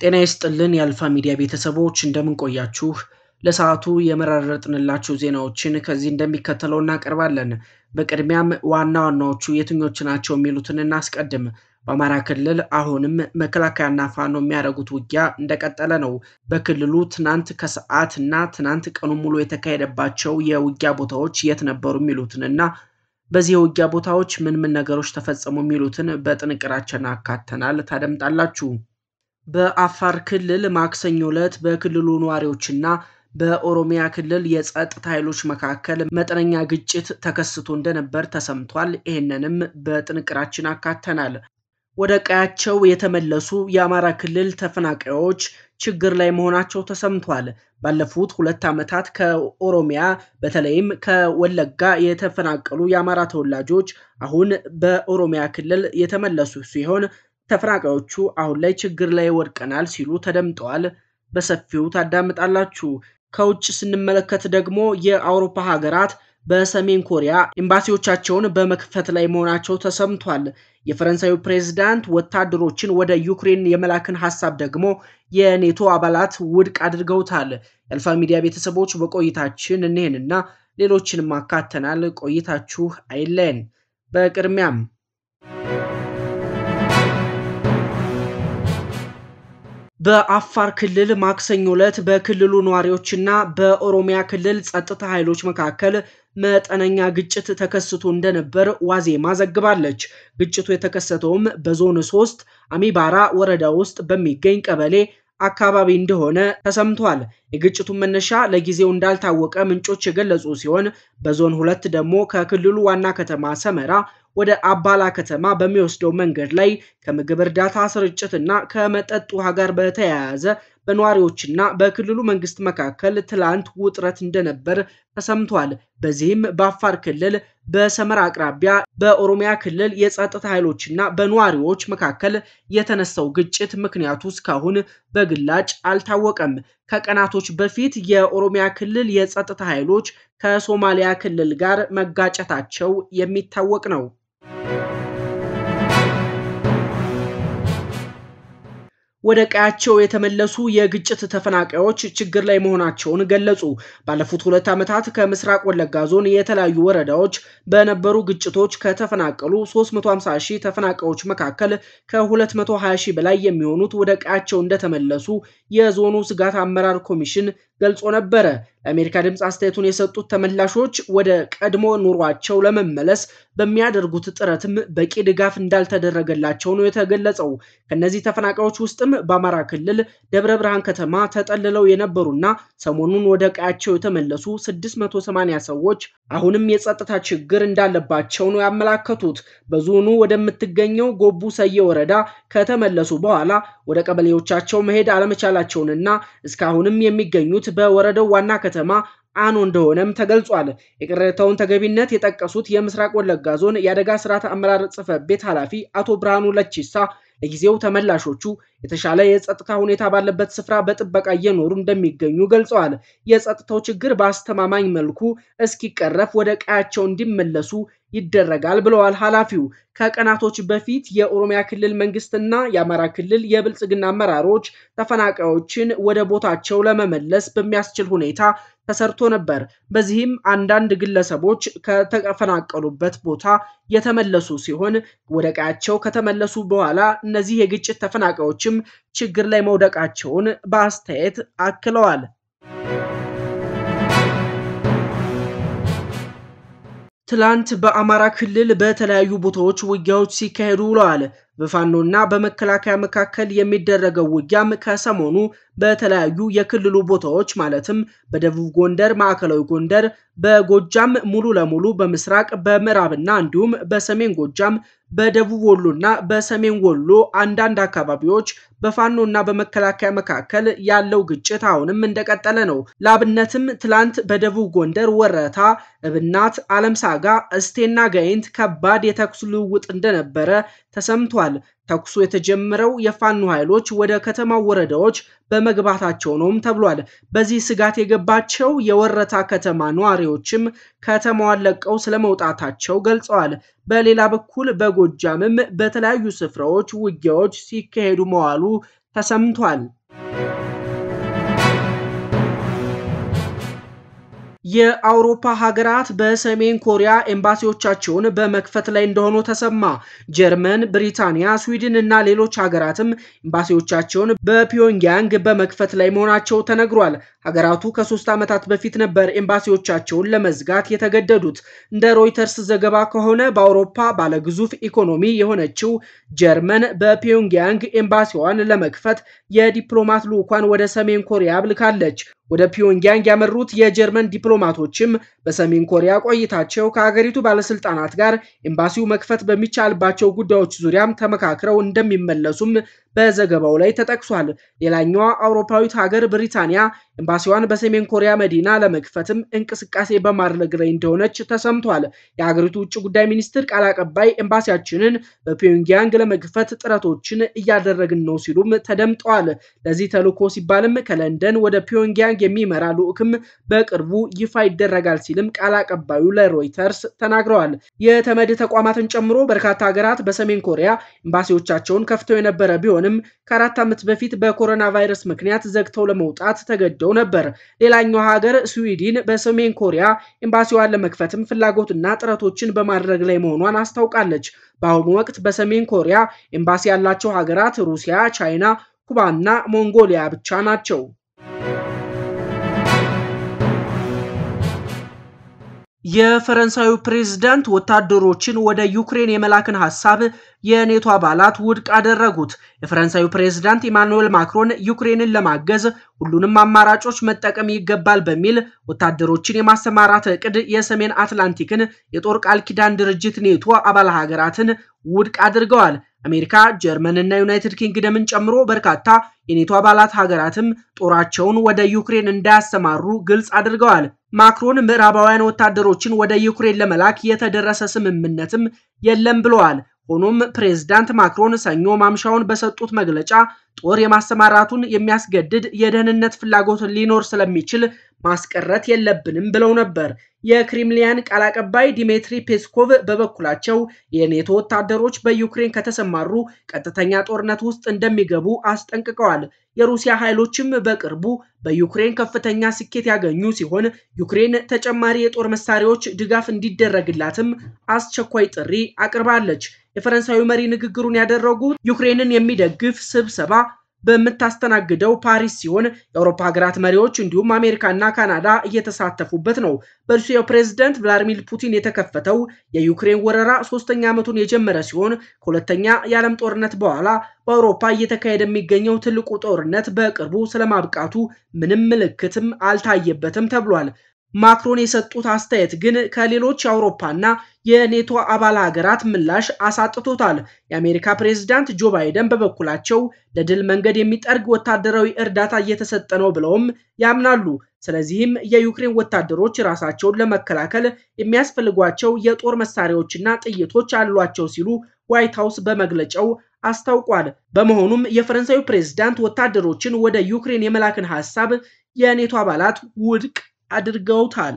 ጤና ይስጥልን የአልፋ ሚዲያ ቤተሰቦች እንደምንቆያችሁ ለሰዓቱ የመረረጥንላችሁ ዜናዎችን ከዚህ እንደሚከተለው እናቀርባለን። በቅድሚያም ዋና ዋናዎቹ የትኞቹ ናቸው የሚሉትን እናስቀድም። በአማራ ክልል አሁንም መከላከያና ፋኖ የሚያደርጉት ውጊያ እንደቀጠለ ነው። በክልሉ ትናንት ከሰዓት እና ትናንት ቀኑ ሙሉ የተካሄደባቸው የውጊያ ቦታዎች የት ነበሩ የሚሉትንና በዚህ የውጊያ ቦታዎች ምን ምን ነገሮች ተፈጸሙ የሚሉትን በጥንቅራችን አካተናል፣ ታደምጣላችሁ። በአፋር ክልል ማክሰኞ ዕለት በክልሉ ነዋሪዎችና በኦሮሚያ ክልል የጸጥታ ኃይሎች መካከል መጠነኛ ግጭት ተከስቶ እንደነበር ተሰምቷል። ይህንንም በጥንቅራችን አካተናል። ወደ ቀያቸው የተመለሱ የአማራ ክልል ተፈናቃዮች ችግር ላይ መሆናቸው ተሰምቷል። ባለፉት ሁለት ዓመታት ከኦሮሚያ በተለይም ከወለጋ የተፈናቀሉ የአማራ ተወላጆች አሁን በኦሮሚያ ክልል የተመለሱ ሲሆን ተፈናቃዮቹ አሁን ላይ ችግር ላይ ወድቀናል ሲሉ ተደምጠዋል። በሰፊው ታዳምጣላችሁ። ከውጭ ስንመለከት ደግሞ የአውሮፓ ሀገራት በሰሜን ኮሪያ ኤምባሲዎቻቸውን በመክፈት ላይ መሆናቸው ተሰምቷል። የፈረንሳዩ ፕሬዝዳንት ወታደሮችን ወደ ዩክሬን የመላክን ሀሳብ ደግሞ የኔቶ አባላት ውድቅ አድርገውታል። የአልፋ ሚዲያ ቤተሰቦች በቆይታችን እኒህንና ሌሎችንም አካተናል። ቆይታችሁ አይለን። በቅድሚያም በአፋር ክልል ማክሰኞ ዕለት በክልሉ ነዋሪዎችና በኦሮሚያ ክልል ጸጥታ ኃይሎች መካከል መጠነኛ ግጭት ተከስቶ እንደነበር ዋዜማ ዘግባለች። ግጭቱ የተከሰተውም በዞን ሶስት አሚባራ ወረዳ ውስጥ በሚገኝ ቀበሌ አካባቢ እንደሆነ ተሰምቷል። የግጭቱ መነሻ ለጊዜው እንዳልታወቀ ምንጮች የገለጹ ሲሆን በዞን ሁለት ደግሞ ከክልሉ ዋና ከተማ ሰመራ ወደ አባላ ከተማ በሚወስደው መንገድ ላይ ከምግብ እርዳታ ስርጭትና ከመጠጥ ውሃ ጋር በተያያዘ በነዋሪዎችና በክልሉ መንግስት መካከል ትላንት ውጥረት እንደነበር ተሰምቷል። በዚህም በአፋር ክልል በሰመራ አቅራቢያ በኦሮሚያ ክልል የጸጥታ ኃይሎችና በነዋሪዎች መካከል የተነሳው ግጭት ምክንያቱ እስካሁን በግላጭ አልታወቀም። ከቀናቶች በፊት የኦሮሚያ ክልል የጸጥታ ኃይሎች ከሶማሊያ ክልል ጋር መጋጨታቸው የሚታወቅ ነው። ወደ ቀያቸው የተመለሱ የግጭት ተፈናቃዮች ችግር ላይ መሆናቸውን ገለጹ። ባለፉት ሁለት ዓመታት ከምስራቅ ወለጋ ዞን የተለያዩ ወረዳዎች በነበሩ ግጭቶች ከተፈናቀሉ 350 ሺህ ተፈናቃዮች መካከል ከ220 ሺህ በላይ የሚሆኑት ወደ ቀያቸው እንደተመለሱ የዞኑ ስጋት አመራር ኮሚሽን ገልጾ ነበረ። ለአሜሪካ ድምፅ አስተያየቱን የሰጡት ተመላሾች ወደ ቀድሞ ኑሯቸው ለመመለስ በሚያደርጉት ጥረትም በቂ ድጋፍ እንዳልተደረገላቸው ነው የተገለጸው። ከእነዚህ ተፈናቃዮች ውስጥም በአማራ ክልል ደብረ ብርሃን ከተማ ተጠልለው የነበሩና ሰሞኑን ወደ ቀያቸው የተመለሱ 680 ሰዎች አሁንም የጸጥታ ችግር እንዳለባቸው ነው ያመላከቱት። በዞኑ ወደምትገኘው ጎቡ ሰየ ወረዳ ከተመለሱ በኋላ ወደ ቀበሌዎቻቸው መሄድ አለመቻላቸውንና እስካሁንም የሚገኙት በወረዳው ዋና ከተማ አኖ እንደሆነም ተገልጿል። የቅሬታውን ተገቢነት የጠቀሱት የምስራቅ ወለጋ ዞን የአደጋ ስርዓት አመራር ጽህፈት ቤት ኃላፊ አቶ ብርሃኑ ለቺሳ ለጊዜው ተመላሾቹ የተሻለ የጸጥታ ሁኔታ ባለበት ስፍራ በጥበቃ እየኖሩ እንደሚገኙ ገልጸዋል። የጸጥታው ችግር በአስተማማኝ መልኩ እስኪቀረፍ ወደ ቀያቸው እንዲመለሱ ይደረጋል ብለዋል ኃላፊው። ከቀናቶች በፊት የኦሮሚያ ክልል መንግስትና የአማራ ክልል የብልጽግና አመራሮች ተፈናቃዮችን ወደ ቦታቸው ለመመለስ በሚያስችል ሁኔታ ተሰርቶ ነበር። በዚህም አንዳንድ ግለሰቦች ከተፈናቀሉበት ቦታ የተመለሱ ሲሆን ወደ ቀያቸው ከተመለሱ በኋላ እነዚህ የግጭት ተፈናቃዮች ሌሎችም ችግር ላይ መውደቃቸውን በአስተያየት አክለዋል። ትላንት በአማራ ክልል በተለያዩ ቦታዎች ውጊያዎች ሲካሄዱ ውለዋል። በፋኖና በመከላከያ መካከል የሚደረገው ውጊያም ከሰሞኑ በተለያዩ የክልሉ ቦታዎች ማለትም በደቡብ ጎንደር፣ ማዕከላዊ ጎንደር፣ በጎጃም ሙሉ ለሙሉ በምስራቅ በምዕራብና እንዲሁም በሰሜን ጎጃም በደቡብ ወሎ እና በሰሜን ወሎ አንዳንድ አካባቢዎች በፋኖ እና በመከላከያ መካከል ያለው ግጭት አሁንም እንደቀጠለ ነው። ላብነትም ትላንት በደቡብ ጎንደር ወረታ፣ እብናት፣ አለምሳጋ፣ እስቴና ጋይንት ከባድ የተኩስ ልውውጥ እንደነበረ ተሰምቷል። ተኩሱ የተጀመረው የፋኖ ኃይሎች ወደ ከተማው ወረዳዎች በመግባታቸው ነውም ተብሏል። በዚህ ስጋት የገባቸው የወረታ ከተማ ነዋሪዎችም ከተማዋን ለቀው ስለመውጣታቸው ገልጸዋል። በሌላ በኩል በጎጃምም በተለያዩ ስፍራዎች ውጊያዎች ሲካሄዱ መዋሉ ተሰምቷል። የአውሮፓ ሀገራት በሰሜን ኮሪያ ኤምባሲዎቻቸውን በመክፈት ላይ እንደሆኑ ተሰማ። ጀርመን፣ ብሪታንያ፣ ስዊድን እና ሌሎች ሀገራትም ኤምባሲዎቻቸውን በፒዮንግያንግ በመክፈት ላይ መሆናቸው ተነግሯል። ሀገራቱ ከሶስት ዓመታት በፊት ነበር ኤምባሲዎቻቸውን ለመዝጋት የተገደዱት። እንደ ሮይተርስ ዘገባ ከሆነ በአውሮፓ ባለግዙፍ ኢኮኖሚ የሆነችው ጀርመን በፒዮንግያንግ ኤምባሲዋን ለመክፈት የዲፕሎማት ልዑኳን ወደ ሰሜን ኮሪያ አብልካለች። ወደ ፒዮንግያንግ ያመሩት የጀርመን ዲፕሎማቶችም በሰሜን ኮሪያ ቆይታቸው ከሀገሪቱ ባለስልጣናት ጋር ኤምባሲው መክፈት በሚቻልባቸው ጉዳዮች ዙሪያም ተመካክረው እንደሚመለሱም በዘገባው ላይ ተጠቅሷል። ሌላኛዋ አውሮፓዊት ሀገር ብሪታንያ ኤምባሲዋን በሰሜን ኮሪያ መዲና ለመክፈትም እንቅስቃሴ በማድረግ ላይ እንደሆነች ተሰምቷል። የሀገሪቱ ውጭ ጉዳይ ሚኒስትር ቃል አቀባይ ኤምባሲያችንን በፒዮንግያንግ ለመክፈት ጥረቶችን እያደረግን ነው ሲሉም ተደምጠዋል። ለዚህ ተልዕኮ ሲባልም ከለንደን ወደ ፒዮንግያንግ የሚመራ ልዑክም በቅርቡ ይፋ ይደረጋል ሲልም ቃል አቀባዩ ለሮይተርስ ተናግረዋል። የተመድ ተቋማትን ጨምሮ በርካታ ሀገራት በሰሜን ኮሪያ ኤምባሲዎቻቸውን ከፍተው የነበረ ቢሆንም ከአራት ዓመት በፊት በኮሮና ቫይረስ ምክንያት ዘግተው ለመውጣት ተገደው ተይዘው ነበር። ሌላኛው ሀገር ስዊድን በሰሜን ኮሪያ ኤምባሲዋን ለመክፈትም ፍላጎትና ጥረቶችን በማድረግ ላይ መሆኗን አስታውቃለች። በአሁኑ ወቅት በሰሜን ኮሪያ ኤምባሲ ያላቸው ሀገራት ሩሲያ፣ ቻይና፣ ኩባና ሞንጎሊያ ብቻ ናቸው። የፈረንሳዩ ፕሬዝዳንት ወታደሮችን ወደ ዩክሬን የመላክን ሀሳብ የኔቶ አባላት ውድቅ አደረጉት። የፈረንሳዩ ፕሬዝዳንት ኢማኑኤል ማክሮን ዩክሬንን ለማገዝ ሁሉንም አማራጮች መጠቀም ይገባል በሚል ወታደሮችን የማሰማራት እቅድ የሰሜን አትላንቲክን የጦር ቃል ኪዳን ድርጅት ኔቶ አባል ሀገራትን ውድቅ አድርገዋል። አሜሪካ፣ ጀርመን እና ዩናይትድ ኪንግደምን ጨምሮ በርካታ የኔቶ አባላት ሀገራትም ጦራቸውን ወደ ዩክሬን እንዳያሰማሩ ግልጽ አድርገዋል። ማክሮን ምዕራባውያን ወታደሮችን ወደ ዩክሬን ለመላክ የተደረሰ ስምምነትም የለም ብለዋል። ሆኖም ፕሬዝዳንት ማክሮን ሰኞ ማምሻውን በሰጡት መግለጫ ጦር የማሰማራቱን የሚያስገድድ የደህንነት ፍላጎት ሊኖር ስለሚችል ማስቀረት የለብንም ብለው ነበር። የክሪምሊያን ቃል አቀባይ ዲሜትሪ ፔስኮቭ በበኩላቸው የኔቶ ወታደሮች በዩክሬን ከተሰማሩ ቀጥተኛ ጦርነት ውስጥ እንደሚገቡ አስጠንቅቀዋል። የሩሲያ ኃይሎችም በቅርቡ በዩክሬን ከፍተኛ ስኬት ያገኙ ሲሆን ዩክሬን ተጨማሪ የጦር መሳሪያዎች ድጋፍ እንዲደረግላትም አስቸኳይ ጥሪ አቅርባለች። የፈረንሳዩ መሪ ንግግሩን ያደረጉት ዩክሬንን የሚደግፍ ስብሰባ በምታስተናግደው ፓሪስ ሲሆን የአውሮፓ ሀገራት መሪዎች እንዲሁም አሜሪካና ካናዳ እየተሳተፉበት ነው። በሩሲያው ፕሬዝደንት ቭላዲሚር ፑቲን የተከፈተው የዩክሬን ወረራ ሶስተኛ ዓመቱን የጀመረ ሲሆን ከሁለተኛ የዓለም ጦርነት በኋላ በአውሮፓ እየተካሄደ የሚገኘው ትልቁ ጦርነት በቅርቡ ስለማብቃቱ ምንም ምልክትም አልታየበትም ተብሏል። ማክሮን የሰጡት አስተያየት ግን ከሌሎች የአውሮፓና የኔቶ አባል ሀገራት ምላሽ አሳጥቶታል። የአሜሪካ ፕሬዝዳንት ጆ ባይደን በበኩላቸው ለድል መንገድ የሚጠርግ ወታደራዊ እርዳታ እየተሰጠ ነው ብለውም ያምናሉ። ስለዚህም የዩክሬን ወታደሮች ራሳቸውን ለመከላከል የሚያስፈልጓቸው የጦር መሳሪያዎችና ጥይቶች አሏቸው ሲሉ ዋይት ሀውስ በመግለጫው አስታውቋል። በመሆኑም የፈረንሳዩ ፕሬዝዳንት ወታደሮችን ወደ ዩክሬን የመላክን ሀሳብ የኔቶ አባላት ውድቅ አድርገውታል።